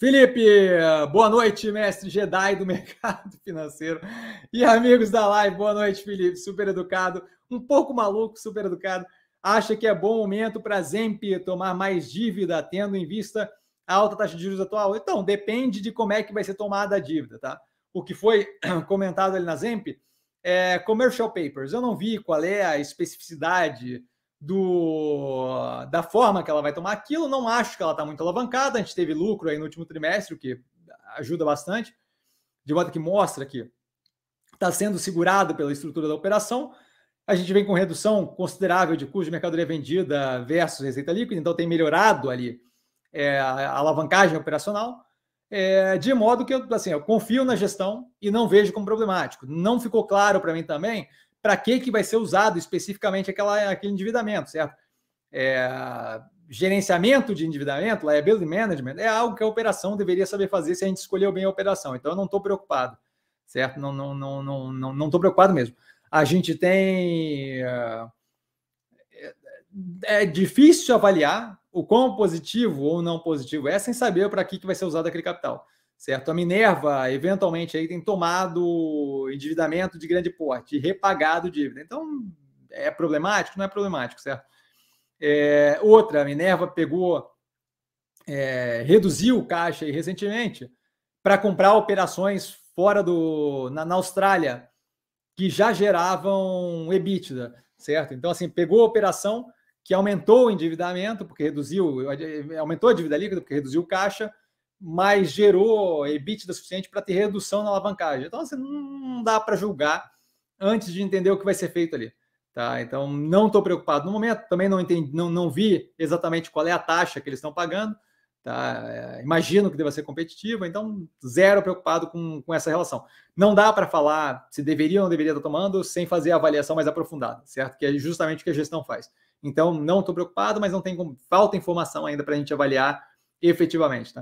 Felipe, boa noite, mestre Jedi do mercado financeiro e amigos da live. Boa noite, Felipe, super educado, um pouco maluco, super educado. Acha que é bom momento para a Zemp tomar mais dívida, tendo em vista a alta taxa de juros atual? Então, depende de como é que vai ser tomada a dívida, tá? O que foi comentado ali na Zemp é commercial papers. Eu não vi qual é a especificidade, do da forma que ela vai tomar aquilo. Não acho que ela está muito alavancada. A gente teve lucro aí no último trimestre, o que ajuda bastante, de modo que mostra que está sendo segurado pela estrutura da operação. A gente vem com redução considerável de custo de mercadoria vendida versus receita líquida, então tem melhorado ali é, a alavancagem operacional, é, de modo que eu, assim, eu confio na gestão e não vejo como problemático. Não ficou claro para mim também para que, que vai ser usado especificamente aquela, aquele endividamento, certo? É, gerenciamento de endividamento, liability management, é algo que a operação deveria saber fazer se a gente escolheu bem a operação. Então, eu não estou preocupado, certo? Não estou não, não, não, não tô preocupado mesmo. A gente tem. É, é difícil avaliar o quão positivo ou não positivo é sem saber para que, que vai ser usado aquele capital certo? A Minerva, eventualmente, aí tem tomado endividamento de grande porte e repagado dívida. Então, é problemático? Não é problemático, certo? É, outra, a Minerva pegou, é, reduziu o caixa aí recentemente para comprar operações fora do na, na Austrália que já geravam EBITDA, certo? Então, assim, pegou a operação que aumentou o endividamento, porque reduziu, aumentou a dívida líquida, porque reduziu o caixa, mas gerou EBITDA suficiente para ter redução na alavancagem. Então, assim, não dá para julgar antes de entender o que vai ser feito ali. Tá? Então, não estou preocupado no momento, também não, entendi, não, não vi exatamente qual é a taxa que eles estão pagando. Tá? É, imagino que deva ser competitiva, então zero preocupado com, com essa relação. Não dá para falar se deveria ou não deveria estar tá tomando sem fazer a avaliação mais aprofundada, certo? Que é justamente o que a gestão faz. Então, não estou preocupado, mas não tem como, falta informação ainda para a gente avaliar efetivamente. Tá?